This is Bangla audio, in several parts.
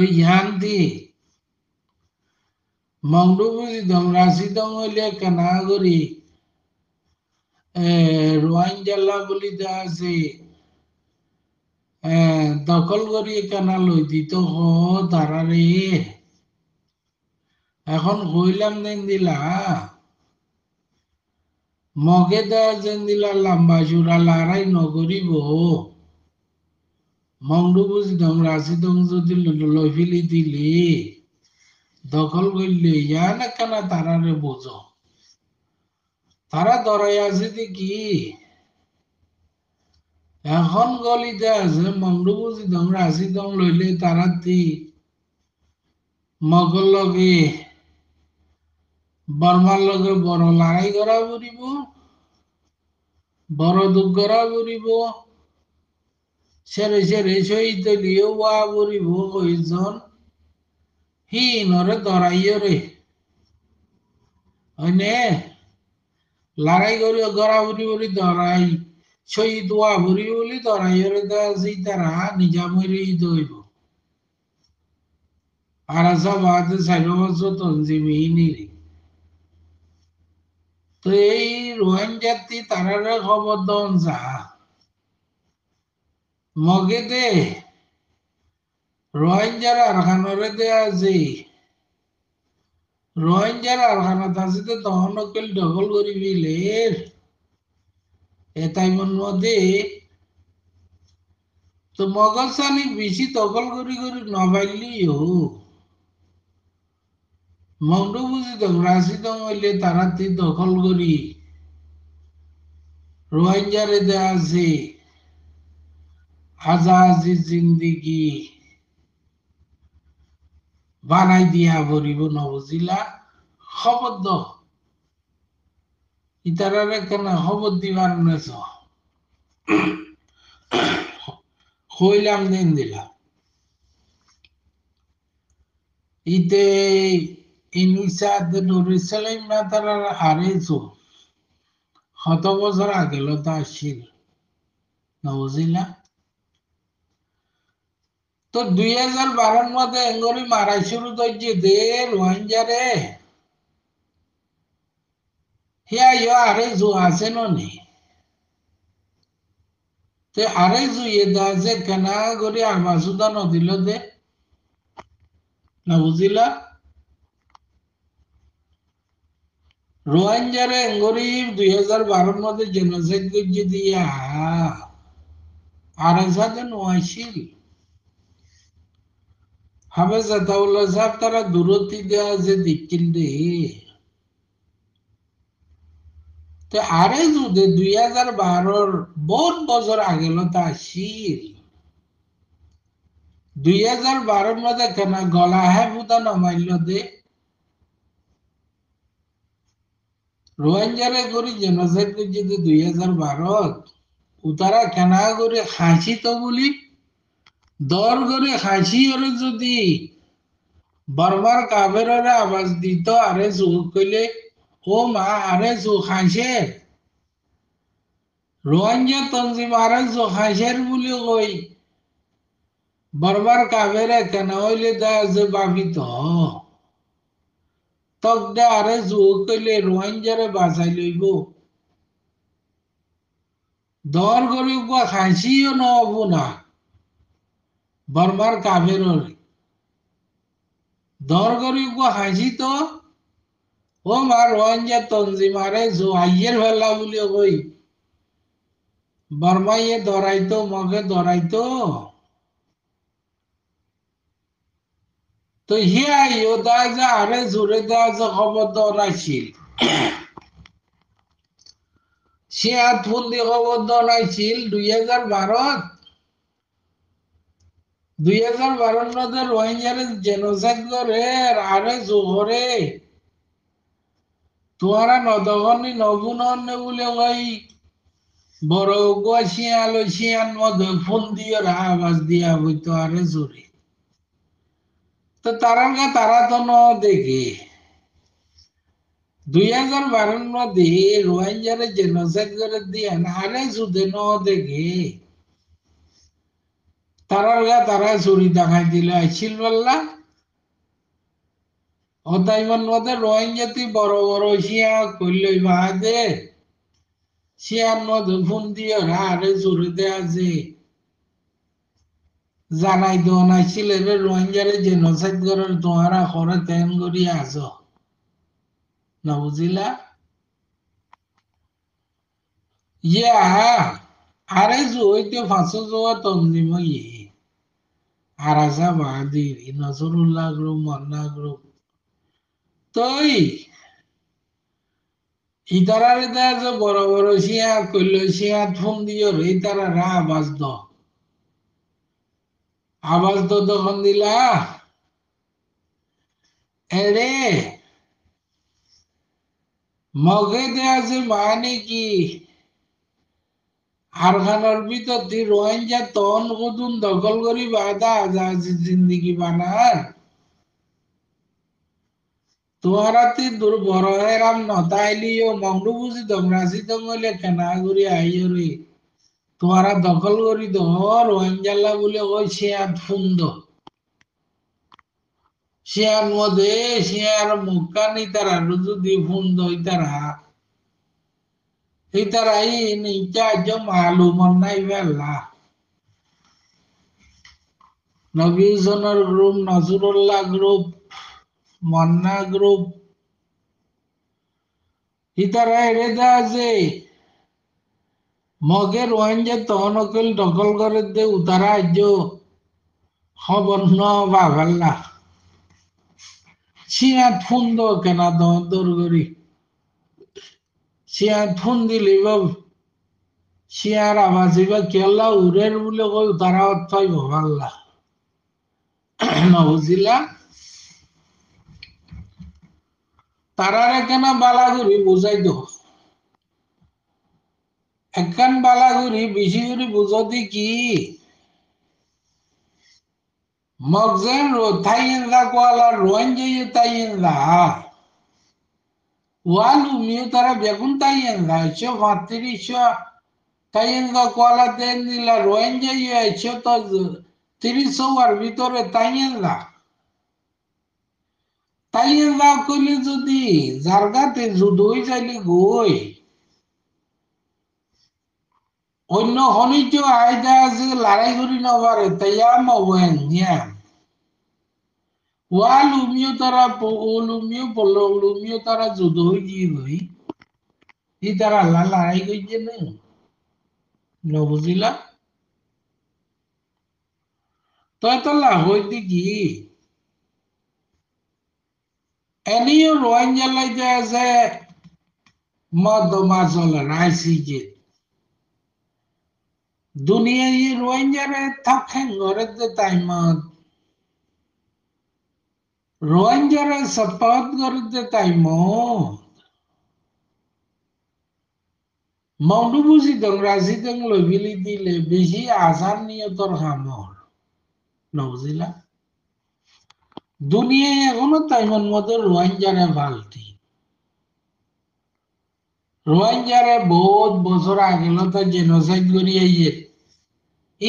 দুই হ্যান দম রাশি দম হইলে বলি আছে দখল করি কেনা লই দিত হ তারা এখন কইলাম দেন দিলা মগে যেন দিলা লাম্বা জোড়া লড়াই নগরিব মংডুবুজিদম দং যদি লভিলি দিলে দখল করলে ইয়া না কেন তারারে বোঝো তারা দরাই আছে কি এখন গলিতে আছে মংডুবুজিদম রাজিদম লইলে তারা তি মগল লগে বর্মার লগে বড় লড়াই করা পড়িব বড় দুঃখ করা পড়িব সেরে সেরে শহীদলীয় ওয়া গরিব কইজন হি নরে দরাইয় রে হইনে লড়াই করি গড়া বুড়ি বলি দরাই শহীদ ওয়া বুড়ি বলি দরাই রে দাসি তারা নিজামরি দইব আর সবাদ তঞ্জিমি নিরি তো এই রোহিঙ্গাতি তারারে খবর দন যা মগেদে রোহিঙ্গারা খানরে দে আজি রোহিঙ্গারা খানত আজি তো তখন অকল ডবল করি বিলের এটাইমন মধ্যে তো মগল সানি বেশি দখল করি করি নবাইলি হো মন্ডু বুঝি তো রাশি তো হইলে তারা দখল করি রোহিঙ্গারে দেয়া আছে হাজাহাজি জিন্দিগি বানাই দিয়া ভরিব নবজিলা খবর দ ইতারারে কেন খবর দিবার নেছ হইলাম দিন দিলাম ইতে ইনিসাদ নুরিসালাইম না তারা হারেছো শত বছর আগে লতা নবজিলা তো দুই হাজার বারোর মধ্যে এঙ্গলি মারাই শুরু করছে দে রোহিঙ্গারে হিয়া ইয় আরে জু আছে নি তে আরে জুয়ে দা যে কেনা করে আবাসুদা নদিল দে না বুঝিলা রোহিঙ্গারে এঙ্গরি দুই হাজার বারোর মধ্যে জেনোসাইড করছে দিয়া আরে সাথে নোয়াইছিল হাফেজ সাহেব তারা দূরত যে দিকিল আরে দুই হাজার বারোর বহুত বছর আগে লতা আসিল দুই হাজার বারোর মধ্যে কেন গলা হ্যাঁ বুদা নমাইল দে রোহিঙ্গারে করি জেনোসাইড করছে দুই হাজার বারোত উতারা কেনা করে হাসি তো বলি দর করে হাসি ওরে যদি বারবার কাবের ওরে আওয়াজ দিত আরে জোর কইলে ও মা আরে জো হাসে রোহাঞ্জা তঞ্জিম আরে জো হাসের বলে কই বারবার কাবের কেন হইলে দা যে বাবিত তক দে আরে জো কইলে রোহাঞ্জারে বাঁচাই লইব দর করে হাসিও নহব না বর্বর কাভেরল দরগরি গো হাজি তো ও মার রঞ্জা তঞ্জিমারে জো আইয়ের ভেলা বলে বই বর্মাইয়ে দরাইতো মগে দরাইতো তো হিয়া ইয়োদা যা আরে জোরে দা যা খবর দরাইছিল সে আর ফোন দিয়ে খবর দরাইছিল দুই হাজার ভারত ফোন দিয়ে আওয়াজ দিয়া হইতো আরে জোরে তো তারা তারা তো ন দেখে দুই হাজার বারো নদী রোহিঙ্গারে জেনোসাইড করে দিয়ে আরে জুদে ন দেখে তারা তারা জড়ি দেখাই দিলে আইছিল বললা অতাইমন মধ্যে রোহিঙ্গাতি বড় বড় শিয়া কইলই বাদে শিয়ার মধ্যে ফোন দিয়ে আরে জোরে দেয়া যে জানাই দেওয়া নাই ছেলেরে রোহিঙ্গারে জেনোসাইড করার তোমারা করে তেন করি আস না বুঝিলা ইয়া আরে জুইতে ফাঁসো জোয়া তন্দিম ইয়ে arasaba adiri নজরুল্লাহ গ্রুপ মন্না গ্রুপ তই ইতারারে দেয় যে বড় বড় শিয়া কইল শিয়া ফোন দিও রে রা আবাজ দ আবাজ দ তখন দিলা এরে মগে দেয়া যে মানে কি হারখানোর ভিতর দিয়ে রোহিঙ্গা তন গুদুন দখল করি বাধা আজাজি জিন্দিগি বানার তোহারাতি দূর নতাইলি ও মংলু বুঝি দমরাসি দমলে কেনা ঘুরি আইয় রে তোহারা দখল করি রোহিঙ্গাল্লা বলে ওই শেয়ার ফুন্দ শেয়ার মধ্যে শেয়ার মুখানি তারা রুজু দি fund thì ta đấy nên cha cho mà lù mòn này về là নবীজনের গ্রুপ নজরুল্লাহ গ্রুপ মন্না গ্রুপ ইতারা এরেদা আছে মগে রোহিঙ্গা তহনকল দখল করে দে উতারা আজ খবর ন বাভাল্লা সিয়াত ফুন্দ কেনা দর করি ফোন siyaadhundii liibab siyaar কেলা ureer বলে কৈ তারা পাই ভাল্লা বুঝিলা তারার এখানে বালাগুড়ি বুঝাই দো একখান বালাগুড়ি বেশি করে বুঝতে কি মগজেন রোথাইন্দা কোয়ালা রোয়েন যাইয়ে তাইন্দা వాళ్ళు మీ తర బెగుంతాయిందా చో మత్తిడి কলা দেন দিলা রোয়েঞ্জা ইয়েছে তো তিরিশ হওয়ার ভিতরে তাইয়েঙ্গা তাইয়েঙ্গা কইলে যদি জারগাতে যুদ্ধই যাইলে গই অন্য হনিজ আয়দা আছে লড়াই করি নবারে তাইয়াম হবেন ওয়ালুমিও তারা লুমিও পল পলুমিও তারা যুদ্ধ হয়ে হই ই তারা লা লড়াই করছে না ন বুঝিলা তয় তাল্লা হইতে কি এনিও রোহিঙ্গা লাই যায় যে মদমা জল রাইসি যে দুনিয়ায় রোহিঙ্গারে থাকেন ঘরে তাই মত রোহিঙ্গারা সাপোর্ট করতে তাই মৌনু বুঝি দং রাজি দং লবিলি দিলে বেশি আজান নিয়ে তোর হামর নবজিলা দুনিয়ায় এখনো তাইমন মতো রোহিঙ্গারে বালতি রোহিঙ্গারে বহুত বছর আগে তো জেনোসাইড করিয়ে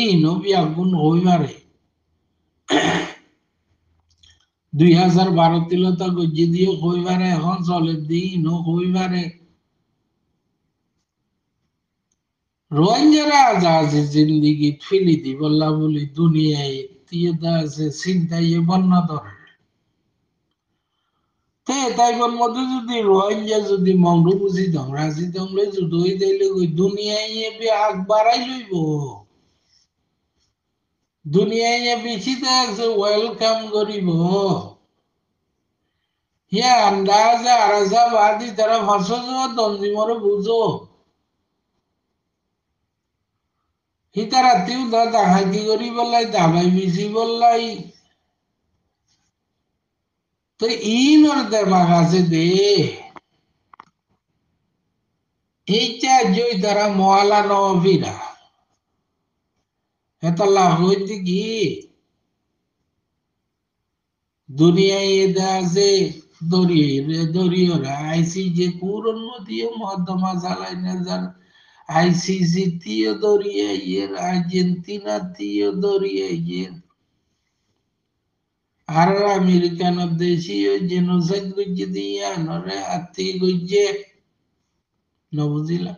ই নবী আগুন হই মারে দুই হাজার বারো গজি এখন চলে দিন রোহিঙ্গারা আছে জিন্দিগি ফিলি দি বললা বলি দুনিয়ায় আছে বন্য তে তাইগন মধ্যে যদি রোহিঙ্গা যদি মংডু বুঝি দংরাজি দংলে যদি দুই দিলে দুনিয়ায় বি আগ বাড়াই লইব દુનિયાએ બીજી તક વેલકમ ગરીબો યા અંદાજ અરઝાવાદી તરફ હસો જો તંજીમોરો બુજો হিতারা তিউ দাদা হাকি করি বললাই দাবাই বললাই তো দেমাগ আছে দে এইটা জয় তারা মহালা নবিরা হেতাল্লাহ হ্যাঁ, হইতে কি দুনিয়ায় এ দাসে দরিয়ে দরিয়রা আইসিজে কুরন মধ্যে মধ্যমা জ্বালাই না যার আইসিসি তিও দরিয়ে ইয়ের আর্জেন্টিনা তিও দরিয়ে ইয়ের আর আমেরিকান দেশীয় জেনোসাইড গুজে দিয়ে আনরে আত্মীয় গুজে নবুঝিলাম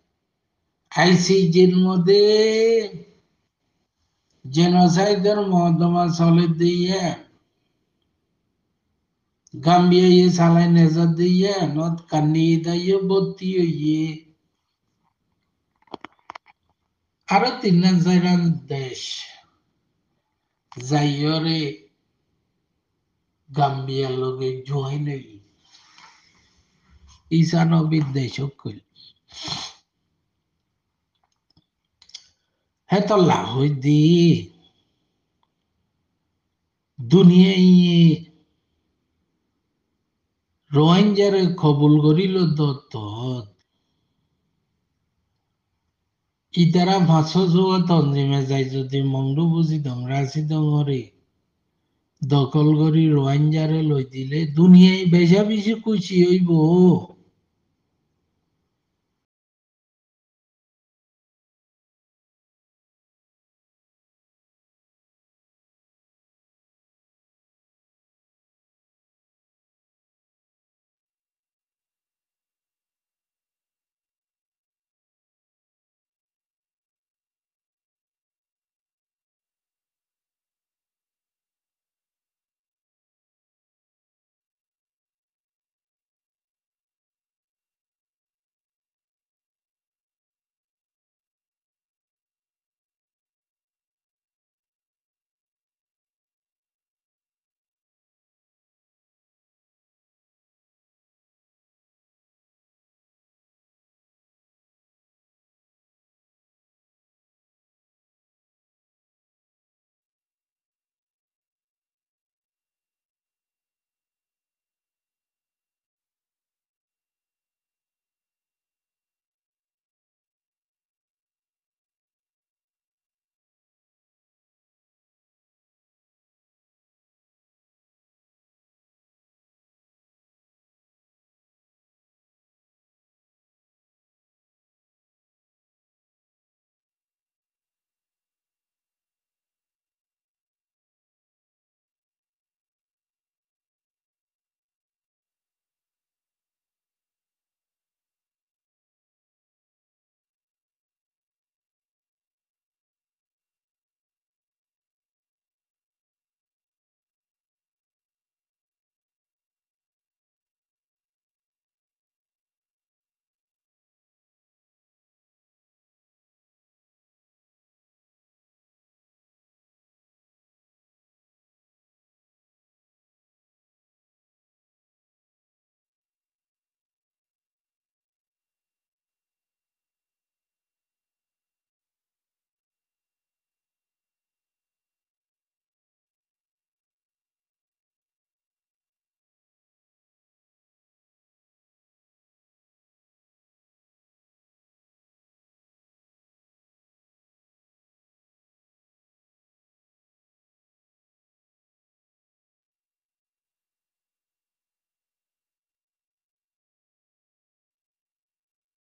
আইসিজির মধ্যে জেনোসাইডের মহদমা চলে দিয়ে গাম্বিয়ায় ইয়ে সালাই নেজা দিয়ে নত কান্নি দিয়ে ভর্তি হইয়ে আরো তিন হাজার দেশ যাইয়রে গাম্বিয়ার লগে জয়েন হই ঈশানবীর দেশ কইল هيطلع হ্যাঁ, دي ايه দুনিয়ায় রোহিঙ্গারে কবুল করিল দত্ত ইতারা ভাস যোগা তঞ্জিমে যাই যদি মন্ডু বুঝি দংরাসি দঙরে দখল করি রোহিঙ্গারে লই দিলে দুনিয়ায় বেজা বেশি কুচি হইব